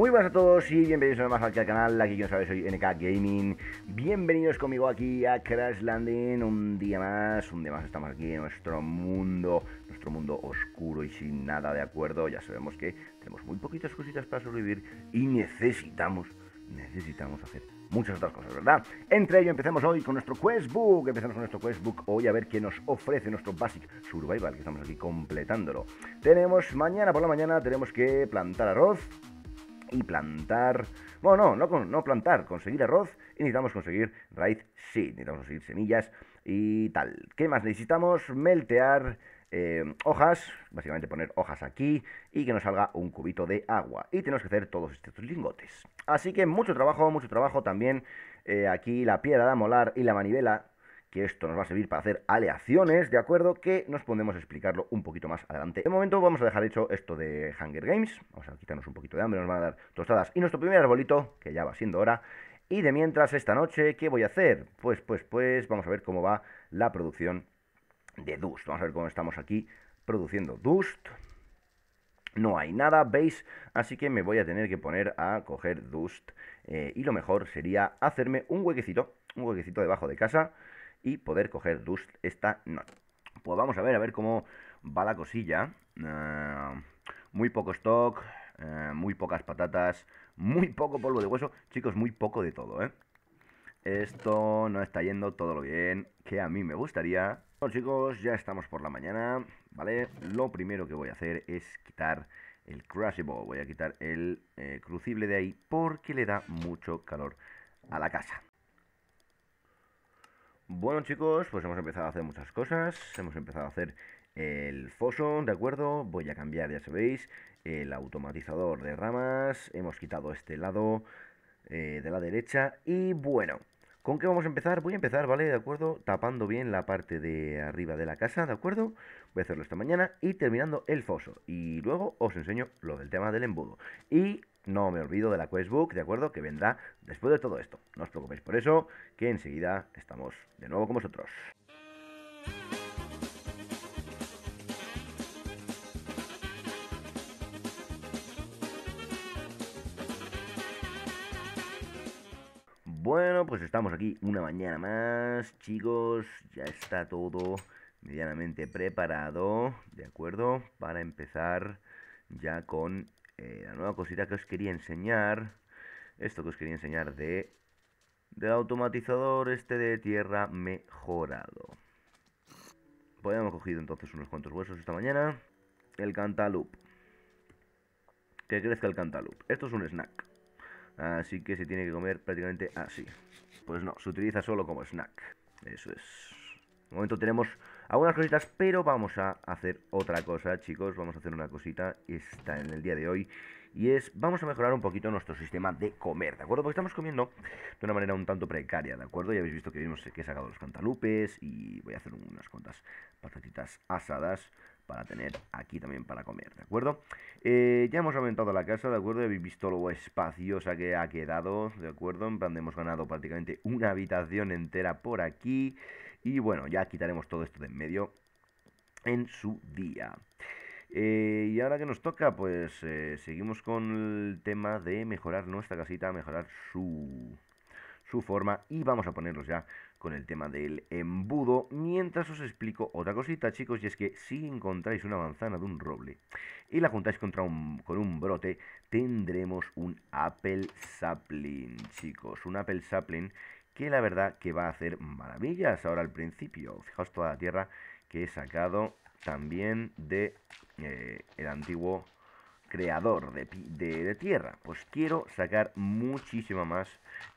Muy buenas a todos y bienvenidos una más aquí al canal, aquí quien sabe soy NK Gaming Bienvenidos conmigo aquí a Crash Landing, un día más, un día más estamos aquí en nuestro mundo, nuestro mundo oscuro y sin nada de acuerdo Ya sabemos que tenemos muy poquitas cositas para sobrevivir y necesitamos, necesitamos hacer muchas otras cosas, ¿verdad? Entre ello empecemos hoy con nuestro questbook, empezamos con nuestro questbook hoy a ver qué nos ofrece nuestro Basic Survival, que estamos aquí completándolo Tenemos mañana por la mañana, tenemos que plantar arroz y plantar. Bueno, no, no, plantar, conseguir arroz y necesitamos conseguir raíz sí, necesitamos conseguir semillas y tal. ¿Qué más necesitamos? Meltear eh, hojas, básicamente poner hojas aquí y que nos salga un cubito de agua. Y tenemos que hacer todos estos lingotes. Así que mucho trabajo, mucho trabajo también. Eh, aquí la piedra de molar y la manivela que esto nos va a servir para hacer aleaciones, ¿de acuerdo? Que nos podemos explicarlo un poquito más adelante. De momento vamos a dejar hecho esto de Hunger Games, vamos a quitarnos un poquito de hambre, nos van a dar tostadas y nuestro primer arbolito, que ya va siendo hora. Y de mientras esta noche, ¿qué voy a hacer? Pues, pues, pues, vamos a ver cómo va la producción de Dust. Vamos a ver cómo estamos aquí produciendo Dust. No hay nada, ¿veis? Así que me voy a tener que poner a coger Dust. Eh, y lo mejor sería hacerme un huequecito, un huequecito debajo de casa y poder coger Dust esta noche. Pues vamos a ver, a ver cómo va la cosilla. Eh, muy poco stock, eh, muy pocas patatas, muy poco polvo de hueso. Chicos, muy poco de todo, ¿eh? Esto no está yendo todo lo bien que a mí me gustaría. Bueno chicos, ya estamos por la mañana, ¿vale? Lo primero que voy a hacer es quitar el crucible Voy a quitar el eh, crucible de ahí porque le da mucho calor a la casa. Bueno chicos, pues hemos empezado a hacer muchas cosas, hemos empezado a hacer el foso, ¿de acuerdo? Voy a cambiar, ya sabéis, el automatizador de ramas, hemos quitado este lado eh, de la derecha y bueno, ¿con qué vamos a empezar? Voy a empezar, ¿vale? ¿De acuerdo? Tapando bien la parte de arriba de la casa, ¿de acuerdo? Voy a hacerlo esta mañana y terminando el foso y luego os enseño lo del tema del embudo y no me olvido de la Questbook, ¿de acuerdo? Que vendrá después de todo esto. No os preocupéis por eso, que enseguida estamos de nuevo con vosotros. Bueno, pues estamos aquí una mañana más, chicos. Ya está todo medianamente preparado, ¿de acuerdo? Para empezar ya con eh, la nueva cosita que os quería enseñar, esto que os quería enseñar de del automatizador este de tierra mejorado. Pues hemos cogido entonces unos cuantos huesos esta mañana. El cantalup Que crezca el cantalup Esto es un snack. Así que se tiene que comer prácticamente así. Pues no, se utiliza solo como snack. Eso es. De momento tenemos algunas cositas, pero vamos a hacer otra cosa, chicos. Vamos a hacer una cosita, esta en el día de hoy. Y es, vamos a mejorar un poquito nuestro sistema de comer, ¿de acuerdo? Porque estamos comiendo de una manera un tanto precaria, ¿de acuerdo? Ya habéis visto que vimos que he sacado los cantalupes y voy a hacer unas cuantas patatitas asadas para tener aquí también para comer, ¿de acuerdo? Eh, ya hemos aumentado la casa, ¿de acuerdo? Habéis visto lo espaciosa que ha quedado, ¿de acuerdo? En plan, hemos ganado prácticamente una habitación entera por aquí. Y bueno, ya quitaremos todo esto de en medio en su día. Eh, y ahora que nos toca, pues eh, seguimos con el tema de mejorar nuestra casita, mejorar su, su forma y vamos a ponerlos ya con el tema del embudo, mientras os explico otra cosita, chicos, y es que si encontráis una manzana de un roble y la juntáis contra un, con un brote, tendremos un apple sapling, chicos, un apple sapling que la verdad que va a hacer maravillas ahora al principio. Fijaos toda la tierra que he sacado también de eh, el antiguo creador de, de, tierra. Pues quiero sacar muchísima más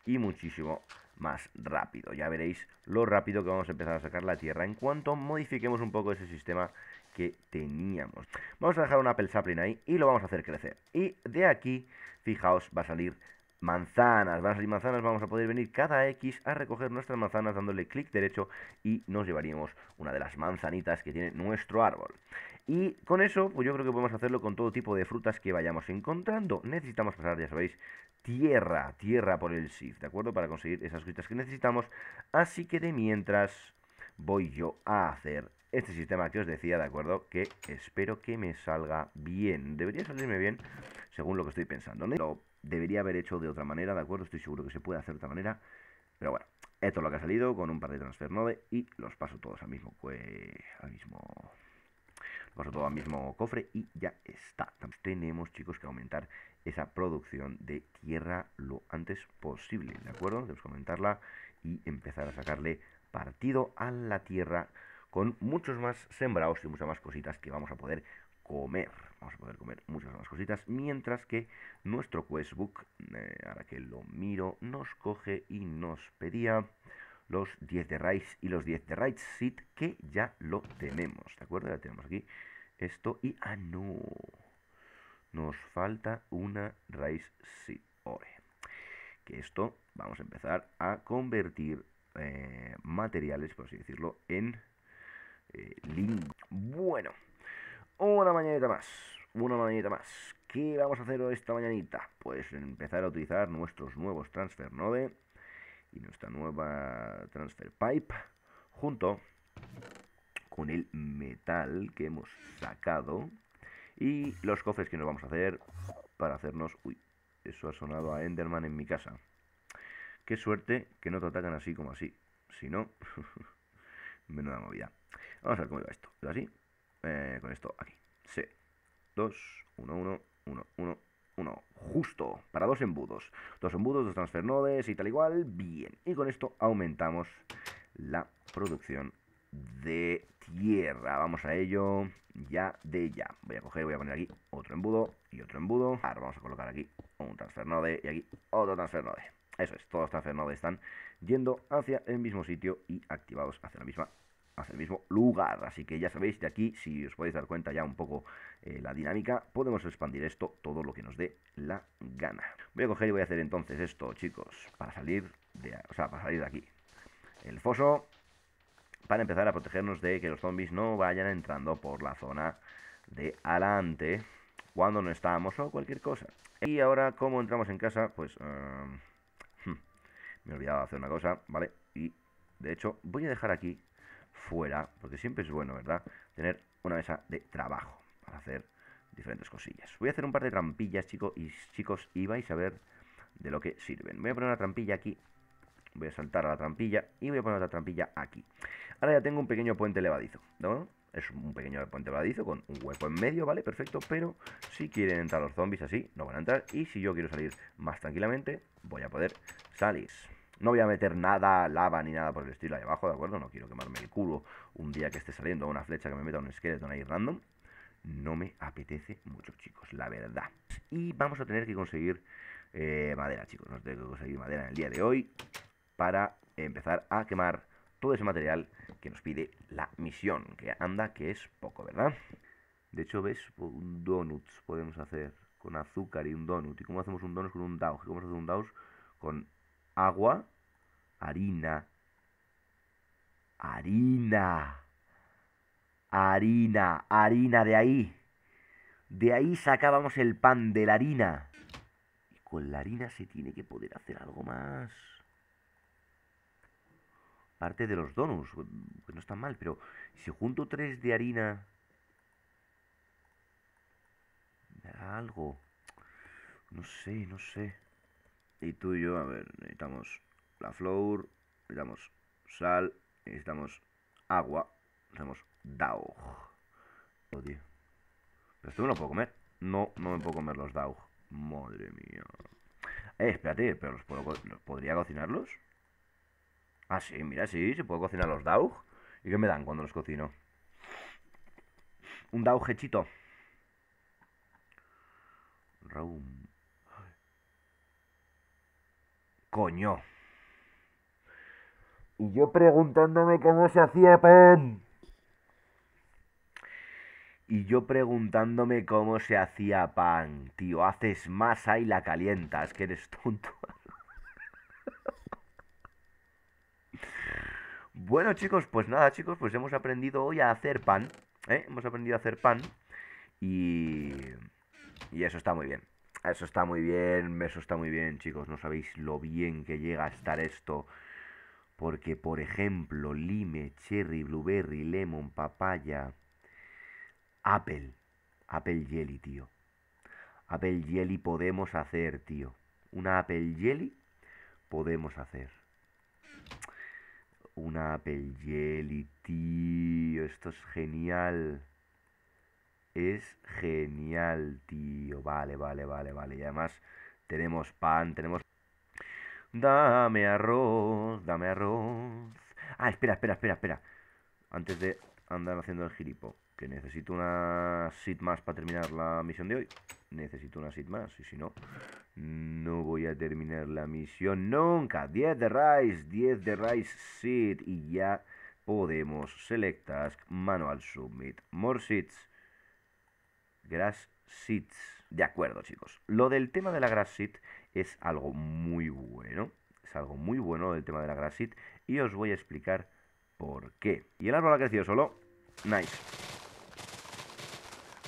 y muchísimo más rápido. Ya veréis lo rápido que vamos a empezar a sacar la tierra en cuanto modifiquemos un poco ese sistema que teníamos. Vamos a dejar un Apple sapling ahí y lo vamos a hacer crecer. Y de aquí, fijaos, va a salir manzanas, van a salir manzanas, vamos a poder venir cada X a recoger nuestras manzanas dándole clic derecho y nos llevaríamos una de las manzanitas que tiene nuestro árbol. Y con eso, pues yo creo que podemos hacerlo con todo tipo de frutas que vayamos encontrando. Necesitamos pasar, ya sabéis, tierra, tierra por el shift, ¿de acuerdo? Para conseguir esas cositas que necesitamos. Así que de mientras voy yo a hacer este sistema que os decía, ¿de acuerdo? Que espero que me salga bien. Debería salirme bien según lo que estoy pensando. Lo debería haber hecho de otra manera, ¿de acuerdo? Estoy seguro que se puede hacer de otra manera. Pero bueno, esto es lo que ha salido con un par de transfer node y los paso todos al mismo, mismo al mismo cofre y ya está. Tenemos, chicos, que aumentar esa producción de tierra lo antes posible, ¿de acuerdo? Debemos comentarla y empezar a sacarle partido a la tierra con muchos más sembrados y muchas más cositas que vamos a poder comer. Vamos a poder comer muchas más cositas. Mientras que nuestro questbook, eh, ahora que lo miro, nos coge y nos pedía los 10 de Rice y los 10 de Rice Seed, que ya lo tenemos. ¿De acuerdo? Ya tenemos aquí esto. Y, ah, no nos falta una raíz si ore. Que esto vamos a empezar a convertir eh, materiales, por así decirlo, en eh, Bueno, una mañanita más, una mañanita más. ¿Qué vamos a hacer esta mañanita? Pues empezar a utilizar nuestros nuevos transfer node y nuestra nueva transfer pipe junto con el metal que hemos sacado y los cofres que nos vamos a hacer para hacernos... Uy, eso ha sonado a Enderman en mi casa. Qué suerte que no te atacan así como así. Si no, menuda movida. Vamos a ver cómo iba esto. así, eh, con esto aquí. C, 2, 1, 1, 1, 1, 1. Justo, para dos embudos. Dos embudos, dos transfer nodes y tal igual. Bien. Y con esto aumentamos la producción de tierra. Vamos a ello. Ya de ya. Voy a coger, voy a poner aquí otro embudo y otro embudo. Ahora vamos a colocar aquí un transfer node y aquí otro transfer node. Eso es, todos los transfer están yendo hacia el mismo sitio y activados hacia la misma hacia el mismo lugar, así que ya sabéis de aquí, si os podéis dar cuenta ya un poco eh, la dinámica, podemos expandir esto todo lo que nos dé la gana voy a coger y voy a hacer entonces esto chicos, para salir para salir de aquí el foso, para empezar a protegernos de que los zombies no vayan entrando por la zona de adelante cuando no estamos o cualquier cosa. Y ahora, como entramos en casa? Pues... Em, hmm, me he olvidado de hacer una cosa, ¿vale? Y, de hecho, voy a dejar aquí fuera, porque siempre es bueno, ¿verdad? Tener una mesa de trabajo para hacer diferentes cosillas. Voy a hacer un par de trampillas, chicos, y, chicos, y vais a ver de lo que sirven. Voy a poner una trampilla aquí Voy a saltar a la trampilla y voy a poner la trampilla aquí. Ahora ya tengo un pequeño puente levadizo, ¿no? Es un pequeño puente levadizo con un hueco en medio, ¿vale? Perfecto, pero si quieren entrar los zombies así, no van a entrar. Y si yo quiero salir más tranquilamente, voy a poder salir. No voy a meter nada, lava ni nada por el estilo ahí abajo, ¿de acuerdo? No quiero quemarme el culo un día que esté saliendo una flecha que me meta un esqueleto ahí random. No me apetece mucho, chicos, la verdad. Y vamos a tener que conseguir eh, madera, chicos. Nos tengo que conseguir madera en el día de hoy para empezar a quemar todo ese material que nos pide la misión, que anda que es poco, ¿verdad? De hecho, ves, un donuts podemos hacer con azúcar y un donut. ¿Y cómo hacemos un donut con un ¿Y ¿Cómo hacemos un daos? Con agua, harina, harina, harina, harina de ahí. De ahí sacábamos el pan de la harina. Y con la harina se tiene que poder hacer algo más. ...parte de los donuts, que pues no está mal, pero si junto tres de harina, me hará algo. No sé, no sé. Y tú y yo, a ver, necesitamos la flor, necesitamos sal, necesitamos agua, necesitamos daug. Odio. Pero esto me lo puedo comer. No, no me puedo comer los daug. Madre mía. Eh, espérate, pero podría cocinarlos? Ah, sí, mira, sí, se puede cocinar los Daug. ¿Y qué me dan cuando los cocino? Un Daug hechito. Coño. Y yo preguntándome cómo se hacía pan. Y yo preguntándome cómo se hacía pan. Tío, haces masa y la calientas, que eres tonto. Bueno chicos, pues nada chicos, pues hemos aprendido hoy a hacer pan, ¿eh? Hemos aprendido a hacer pan y... Y eso está muy bien. Eso está muy bien, eso está muy bien chicos, no sabéis lo bien que llega a estar esto. Porque, por ejemplo, lime, cherry, blueberry, lemon, papaya, apple, apple jelly, tío. Apple jelly podemos hacer, tío. Una apple jelly podemos hacer una Apple Jelly, tío. Esto es genial. Es genial, tío. Vale, vale, vale, vale. Y además tenemos pan, tenemos... Dame arroz, dame arroz. Ah, espera, espera, espera, espera. Antes de andar haciendo el gilipo necesito una seed más para terminar la misión de hoy. Necesito una seed más, y si no, no voy a terminar la misión nunca. 10 de Rice, 10 de Rice seed, y ya podemos select task, manual submit, more seeds, grass seeds. De acuerdo, chicos. Lo del tema de la grass seed es algo muy bueno. Es algo muy bueno el tema de la grass seed, y os voy a explicar por qué. Y el árbol ha crecido solo. Nice.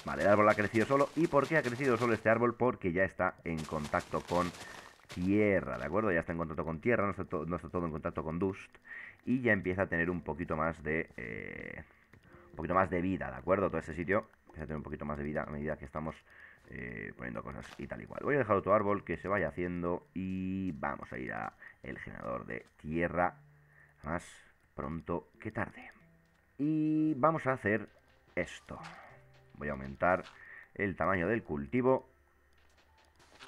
Vale, el árbol ha crecido solo. ¿Y por qué ha crecido solo este árbol? Porque ya está en contacto con tierra, ¿de acuerdo? Ya está en contacto con tierra, no está, todo en contacto con dust. Y ya empieza a tener un poquito más de... Eh, un poquito más de vida, ¿de acuerdo? Todo este sitio empieza a tener un poquito más de vida a medida que estamos eh, poniendo cosas y tal y cual. Voy a dejar otro árbol que se vaya haciendo y vamos a ir al generador de tierra más pronto que tarde. Y vamos a hacer esto. Voy a aumentar el tamaño del cultivo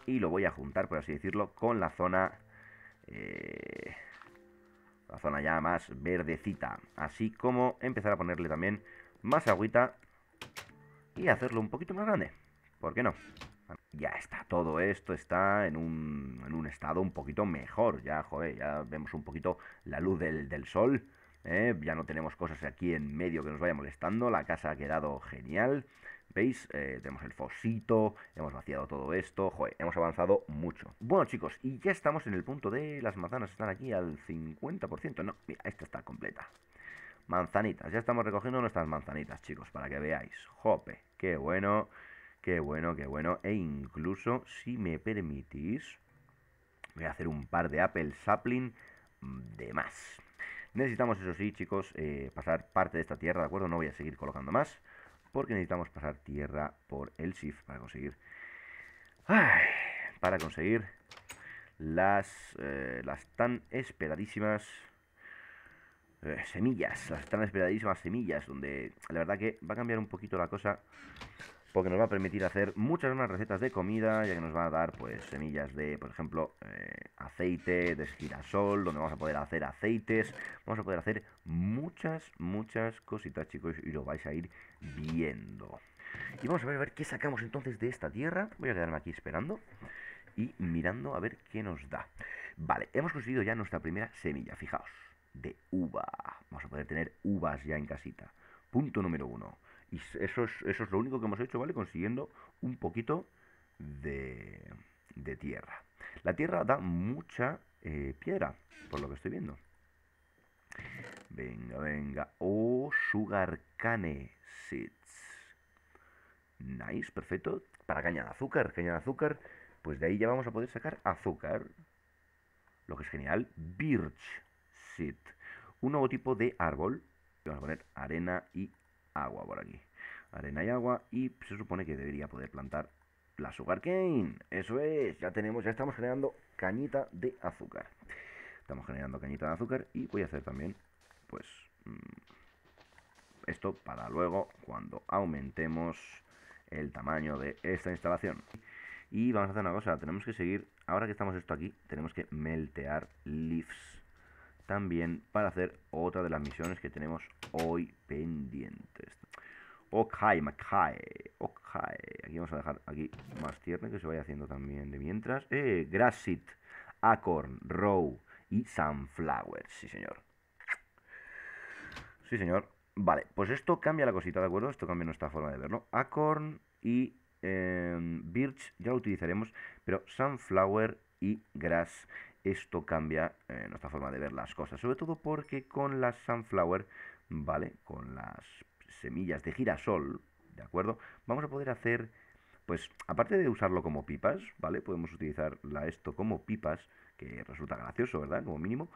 y lo voy a juntar, por así decirlo, con la zona... Eh, la zona ya más verdecita. Así como empezar a ponerle también más agüita y hacerlo un poquito más grande. ¿Por qué no? Ya está, todo esto está en un, en un estado un poquito mejor. Ya, ya vemos un poquito la luz del, del sol. ¿eh? ya no tenemos cosas aquí en medio que nos vaya molestando. La casa ha quedado genial. ¿Veis? Eh, tenemos el fosito, hemos vaciado todo esto. Joder, hemos avanzado mucho. Bueno, chicos, y ya estamos en el punto de las manzanas. Están aquí al 50%. No, mira, esta está completa. Manzanitas, ya estamos recogiendo nuestras manzanitas, chicos, para que veáis. Jope, qué bueno, qué bueno, qué bueno. E incluso, si me permitís, voy a hacer un par de Apple Sapling de más. Necesitamos, eso sí, chicos, eh, pasar parte de esta tierra, ¿de acuerdo? No voy a seguir colocando más, porque necesitamos pasar tierra por el shift para conseguir... Para conseguir las, eh, las tan esperadísimas eh, semillas, las tan esperadísimas semillas, donde la verdad que va a cambiar un poquito la cosa que nos va a permitir hacer muchas más recetas de comida, ya que nos va a dar pues semillas de, por ejemplo, eh, aceite de girasol, donde vamos a poder hacer aceites, vamos a poder hacer muchas, muchas cositas, chicos, y lo vais a ir viendo. Y vamos a ver, a ver qué sacamos entonces de esta tierra. Voy a quedarme aquí esperando y mirando a ver qué nos da. Vale, hemos conseguido ya nuestra primera semilla, fijaos, de uva. Vamos a poder tener uvas ya en casita. Punto número uno. Y eso es, lo único que hemos hecho, ¿vale? Consiguiendo un poquito de, de tierra. La tierra da mucha eh, piedra, por lo que estoy viendo. Venga, venga. Oh, sugar cane seeds. Nice, perfecto. Para caña de azúcar, caña de azúcar. Pues de ahí ya vamos a poder sacar azúcar. Lo que es genial. Birch seed. Un nuevo tipo de árbol. Vamos a poner arena y agua por aquí. Arena y agua. Y se supone que debería poder plantar la sugar cane. Eso es, ya tenemos, ya estamos generando cañita de azúcar. Estamos generando cañita de azúcar y voy a hacer también, pues, mm, esto para luego cuando aumentemos el tamaño de esta instalación. Y vamos a hacer una cosa, tenemos que seguir, ahora que estamos esto aquí, tenemos que meltear leaves también para hacer otra de las misiones que tenemos hoy pendientes. Ok, Macae, Ok. Aquí vamos a dejar aquí más tierno que se vaya haciendo también de mientras. Eh, Grassit, Acorn, Row y Sunflower. Sí, señor. Sí, señor. Vale, pues esto cambia la cosita, ¿de acuerdo? Esto cambia nuestra forma de verlo. Acorn y em, Birch ya lo utilizaremos, pero Sunflower y Grass esto cambia eh, nuestra forma de ver las cosas. Sobre todo porque con las sunflower, ¿vale? Con las semillas de girasol, ¿de acuerdo? Vamos a poder hacer, pues, aparte de usarlo como pipas, ¿vale? Podemos utilizar esto como pipas, que resulta gracioso, ¿verdad? Como mínimo.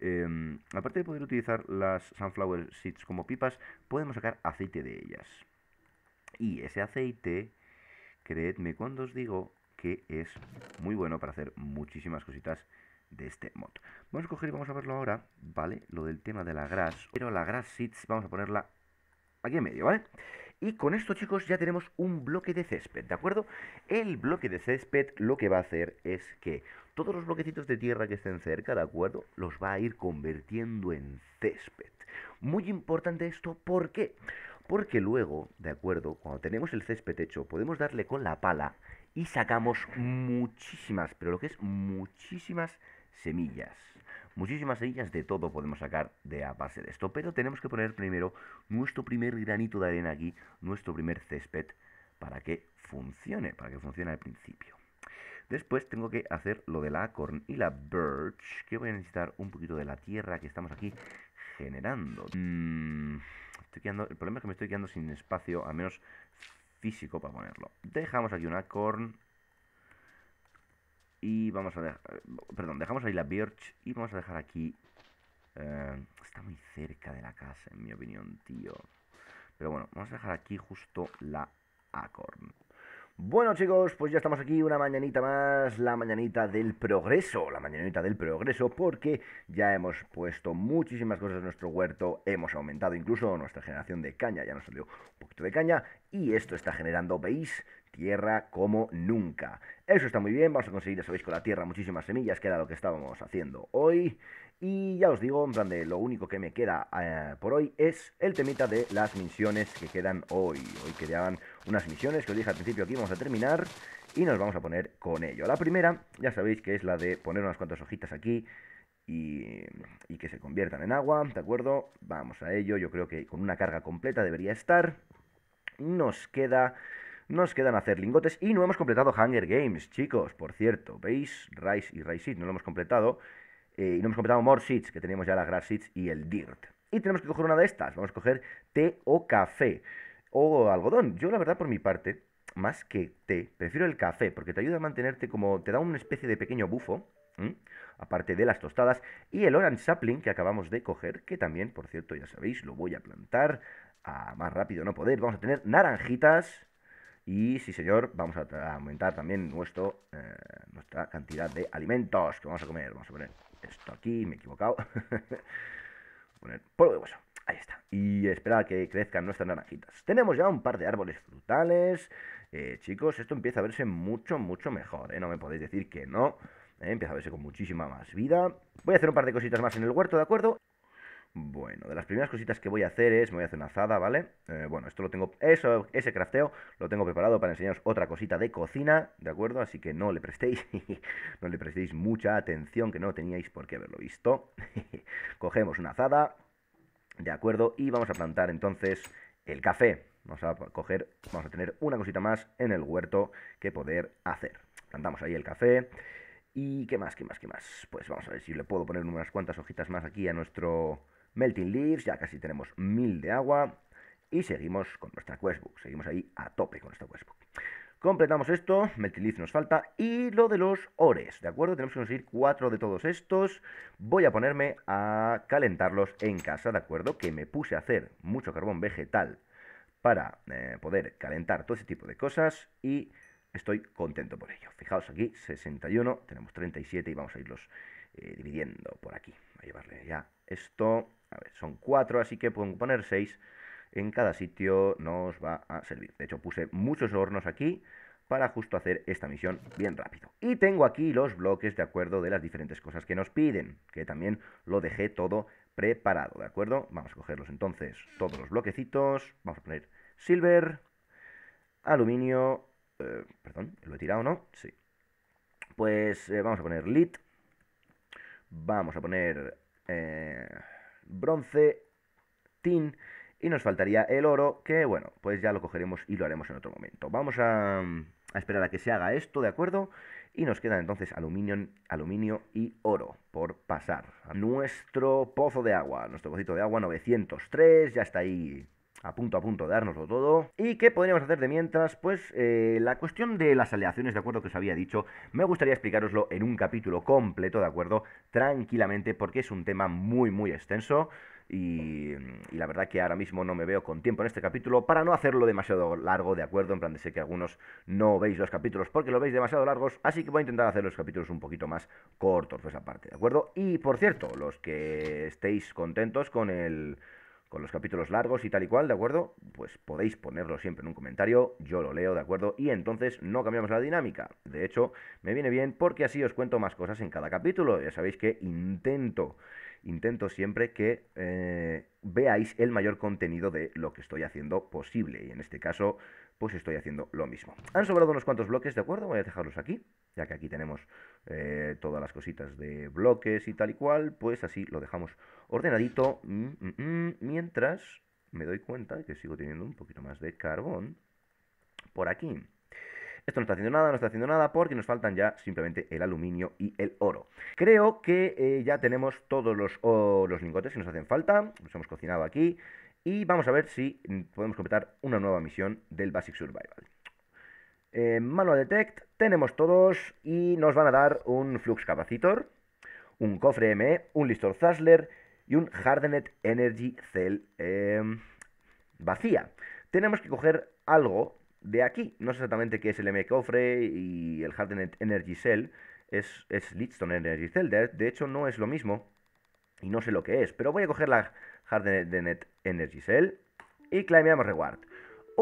Em, aparte de poder utilizar las sunflower seeds como pipas, podemos sacar aceite de ellas. Y ese aceite, creedme cuando os digo que es muy bueno para hacer muchísimas cositas de este mod. Vamos a coger y vamos a verlo ahora, ¿vale? Lo del tema de la grass, pero la grass seeds vamos a ponerla aquí en medio, ¿vale? Y con esto, chicos, ya tenemos un bloque de césped, ¿de acuerdo? El bloque de césped lo que va a hacer es que todos los bloquecitos de tierra que estén cerca, ¿de acuerdo? Los va a ir convirtiendo en césped. Muy importante esto, ¿por qué? Porque luego, ¿de acuerdo? Cuando tenemos el césped hecho, podemos darle con la pala y sacamos muchísimas, pero lo que es muchísimas semillas. Muchísimas semillas de todo podemos sacar de a base de esto, pero tenemos que poner primero nuestro primer granito de arena aquí, nuestro primer césped, para que funcione, para que funcione al principio. Después tengo que hacer lo de la acorn y la birch, que voy a necesitar un poquito de la tierra que estamos aquí generando. Mm, estoy quedando, el problema es que me estoy quedando sin espacio, al menos físico, para ponerlo. Dejamos aquí una acorn y vamos a dejar... Eh, perdón, dejamos ahí la Birch y vamos a dejar aquí... Eh, está muy cerca de la casa, en mi opinión, tío. Pero bueno, vamos a dejar aquí justo la Acorn. Bueno chicos, pues ya estamos aquí una mañanita más, la mañanita del progreso, la mañanita del progreso, porque ya hemos puesto muchísimas cosas en nuestro huerto, hemos aumentado incluso nuestra generación de caña, ya nos salió un poquito de caña, y esto está generando, ¿veis? tierra como nunca. Eso está muy bien, vamos a conseguir, ya sabéis, con la tierra muchísimas semillas, que era lo que estábamos haciendo hoy. Y ya os digo, en plan de lo único que me queda eh, por hoy es el temita de las misiones que quedan hoy. Hoy quedaban unas misiones que os dije al principio que vamos a terminar y nos vamos a poner con ello. La primera, ya sabéis que es la de poner unas cuantas hojitas aquí y, y que se conviertan en agua, ¿de acuerdo? Vamos a ello, yo creo que con una carga completa debería estar. Nos queda nos quedan hacer lingotes y no hemos completado Hunger Games, chicos. Por cierto, ¿veis? Rice y Rice Seeds no lo hemos completado. Eh, y no hemos completado More Seeds, que teníamos ya la Grass Seeds y el Dirt. Y tenemos que coger una de estas. Vamos a coger té o café. O algodón. Yo, la verdad, por mi parte, más que té, prefiero el café, porque te ayuda a mantenerte como. te da una especie de pequeño bufo. Aparte de las tostadas. Y el orange sapling que acabamos de coger. Que también, por cierto, ya sabéis, lo voy a plantar. A más rápido no poder. Vamos a tener naranjitas. Y sí, señor, vamos a aumentar también nuestro, eh, nuestra cantidad de alimentos que vamos a comer. Vamos a poner esto aquí, me he equivocado. poner polvo de hueso. Ahí está. Y espera que crezcan nuestras naranjitas. Tenemos ya un par de árboles frutales. Eh, chicos, esto empieza a verse mucho, mucho mejor. ¿eh? No me podéis decir que no. Empieza a verse con muchísima más vida. Voy a hacer un par de cositas más en el huerto, ¿de acuerdo? Bueno, de las primeras cositas que voy a hacer es, me voy a hacer una azada, ¿vale? Eh, bueno, esto lo tengo, eso, ese crafteo lo tengo preparado para enseñaros otra cosita de cocina, ¿de acuerdo? Así que no le prestéis, no le prestéis mucha atención que no teníais por qué haberlo visto. Cogemos una azada, ¿de acuerdo? Y vamos a plantar entonces el café. Vamos a coger, vamos a tener una cosita más en el huerto que poder hacer. Plantamos ahí el café. ¿Y qué más, qué más, qué más? Pues vamos a ver si le puedo poner unas cuantas hojitas más aquí a nuestro Melting Leaves, ya casi tenemos 1000 de agua. Y seguimos con nuestra questbook, seguimos ahí a tope con nuestra questbook. Completamos esto, Melting leaves nos falta, y lo de los ores, ¿de acuerdo? Tenemos que conseguir cuatro de todos estos. Voy a ponerme a calentarlos en casa, ¿de acuerdo? Que me puse a hacer mucho carbón vegetal para eh, poder calentar todo ese tipo de cosas y estoy contento por ello. Fijaos aquí, 61, tenemos 37 y vamos a irlos eh, dividiendo por aquí. a llevarle ya esto, a ver, son 4, así que puedo poner 6 en cada sitio nos va a servir. De hecho, puse muchos hornos aquí para justo hacer esta misión bien rápido. Y tengo aquí los bloques de acuerdo de las diferentes cosas que nos piden, que también lo dejé todo preparado, ¿de acuerdo? Vamos a cogerlos entonces, todos los bloquecitos, vamos a poner silver, aluminio, eh, perdón, ¿lo he tirado, no? Sí. Pues eh, vamos a poner lit. Vamos a poner eh, bronce, tin. Y nos faltaría el oro, que bueno, pues ya lo cogeremos y lo haremos en otro momento. Vamos a, esperar a que se haga esto, ¿de acuerdo? Y nos quedan entonces aluminio, aluminio y oro por pasar. A nuestro pozo de agua, nuestro pocito de agua 903, ya está ahí a punto a punto de dárnoslo todo. ¿Y qué podríamos hacer de mientras? Pues eh, la cuestión de las aleaciones, de acuerdo que os había dicho, me gustaría explicaroslo en un capítulo completo, de acuerdo, tranquilamente, porque es un tema muy, muy extenso. Y, la verdad que ahora mismo no me veo con tiempo en este capítulo para no hacerlo demasiado largo, ¿de acuerdo? En plan sé que algunos no veis los capítulos porque lo veis demasiado largos, así que voy a intentar hacer los capítulos un poquito más cortos por esa parte, ¿de acuerdo? Y por cierto, los que estéis contentos con el con los capítulos largos y tal y cual, ¿de acuerdo? Pues podéis ponerlo siempre en un comentario, yo lo leo, ¿de acuerdo? Y entonces no cambiamos la dinámica. De hecho, me viene bien porque así os cuento más cosas en cada capítulo. Ya sabéis que intento, intento siempre que eh, veáis el mayor contenido de lo que estoy haciendo posible. Y en este caso, pues estoy haciendo lo mismo. Han sobrado unos cuantos bloques, ¿de acuerdo? Voy a dejarlos aquí ya que aquí tenemos eh, todas las cositas de bloques y tal y cual, pues así lo dejamos ordenadito, mm, mm, mm. mientras me doy cuenta de que sigo teniendo un poquito más de carbón por aquí. Esto no está haciendo nada, no está haciendo nada porque nos faltan ya simplemente el aluminio y el oro. Creo que eh, ya tenemos todos los, oh, los lingotes que nos hacen falta, los hemos cocinado aquí y vamos a ver si podemos completar una nueva misión del Basic Survival eh, manual detect, tenemos todos y nos van a dar un flux capacitor, un cofre ME, un listor zassler y un hardened energy cell em, vacía. Tenemos que coger algo de aquí, no sé exactamente qué es el ME cofre y el hardened energy cell, es, es Lidstone Energy Cell, de, hecho no es lo mismo y no sé lo que es, pero voy a coger la hardened energy cell y clameamos reward.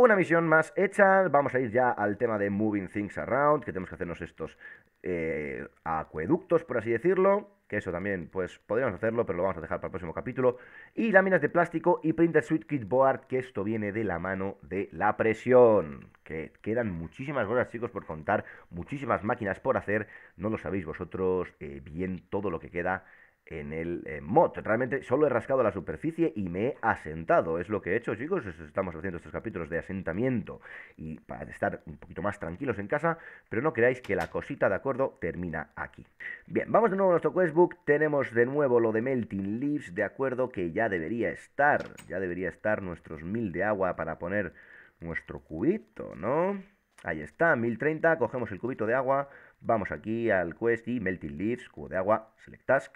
Una misión más hecha, vamos a ir ya al tema de Moving Things Around, que tenemos que hacernos estos eh, acueductos, por así decirlo, que eso también, pues podríamos hacerlo, pero lo vamos a dejar para el próximo capítulo, y láminas de plástico y Printer Suite Kit Board, que esto viene de la mano de la presión, que quedan muchísimas cosas, chicos, por contar, muchísimas máquinas por hacer, no lo sabéis vosotros eh, bien todo lo que queda en el mod. Realmente solo he rascado la superficie y me he asentado. Es lo que he hecho, chicos. Estamos haciendo estos capítulos de asentamiento y para estar un poquito más tranquilos en casa, pero no creáis que la cosita, ¿de acuerdo?, termina aquí. Bien, vamos de nuevo a nuestro questbook. Tenemos de nuevo lo de Melting Leaves, ¿de acuerdo?, que ya debería estar. Ya debería estar nuestros mil de agua para poner nuestro cubito, ¿no? Ahí está, 1030, cogemos el cubito de agua, vamos aquí al quest y Melting Leaves, cubo de agua, select task,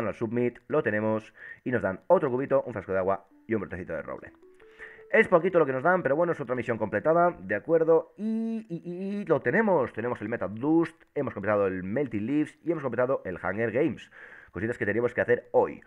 al submit, lo tenemos y nos dan otro cubito, un frasco de agua y un brotecito de roble. Es poquito lo que nos dan, pero bueno, es otra misión completada, de acuerdo, y, lo tenemos. Tenemos el Meta Dust, hemos completado el Melty Leaves y hemos completado el Hanger Games, cositas que teníamos que hacer hoy.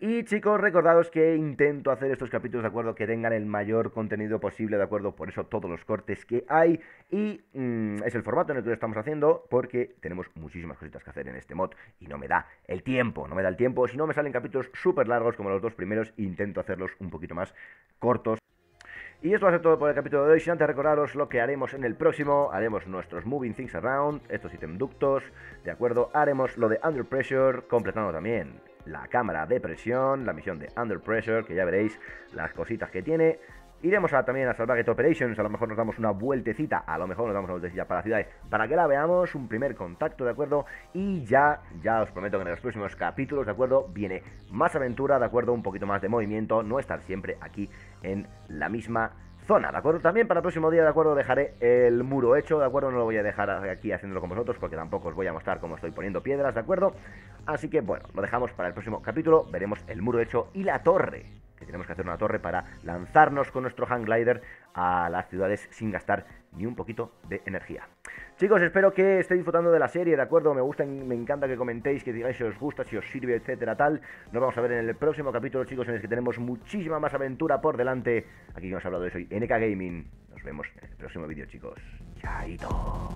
Y chicos, recordados que intento hacer estos capítulos, ¿de acuerdo? Que tengan el mayor contenido posible, ¿de acuerdo? Por eso todos los cortes que hay. Y mm, es el formato en el que lo estamos haciendo porque tenemos muchísimas cositas que hacer en este mod. Y no me da el tiempo, no me da el tiempo. Si no me salen capítulos súper largos como los dos primeros, intento hacerlos un poquito más cortos. Y esto va a ser todo por el capítulo de hoy. Sin antes recordaros lo que haremos en el próximo, haremos nuestros Moving Things Around, estos ductos ¿de acuerdo? Haremos lo de Under Pressure, completando también la cámara de presión, la misión de Under Pressure, que ya veréis las cositas que tiene. Iremos también a Salvage Operations, a lo mejor nos damos una vueltecita, a lo mejor nos damos una vueltecita para la ciudad para que la veamos, un primer contacto, ¿de acuerdo? Y ya, ya os prometo que en los próximos capítulos, ¿de acuerdo? Viene más aventura, ¿de acuerdo? Un poquito más de movimiento, no estar siempre aquí en la misma zona, ¿de acuerdo? También para el próximo día, ¿de acuerdo? Dejaré el muro hecho, ¿de acuerdo? No lo voy a dejar aquí haciéndolo con vosotros porque tampoco os voy a mostrar cómo estoy poniendo piedras, ¿de acuerdo? Así que bueno, lo dejamos para el próximo capítulo, veremos el muro hecho y la torre tenemos que hacer una torre para lanzarnos con nuestro hang glider a las ciudades sin gastar ni un poquito de energía. Chicos, espero que estéis disfrutando de la serie, ¿de acuerdo? Me gusta, me encanta que comentéis, que digáis si os gusta, si os sirve, etcétera, tal. Nos vamos a ver en el próximo capítulo, chicos, en el que tenemos muchísima más aventura por delante. Aquí hemos hablado de hoy, NK Gaming. Nos vemos en el próximo vídeo, chicos. Chaito.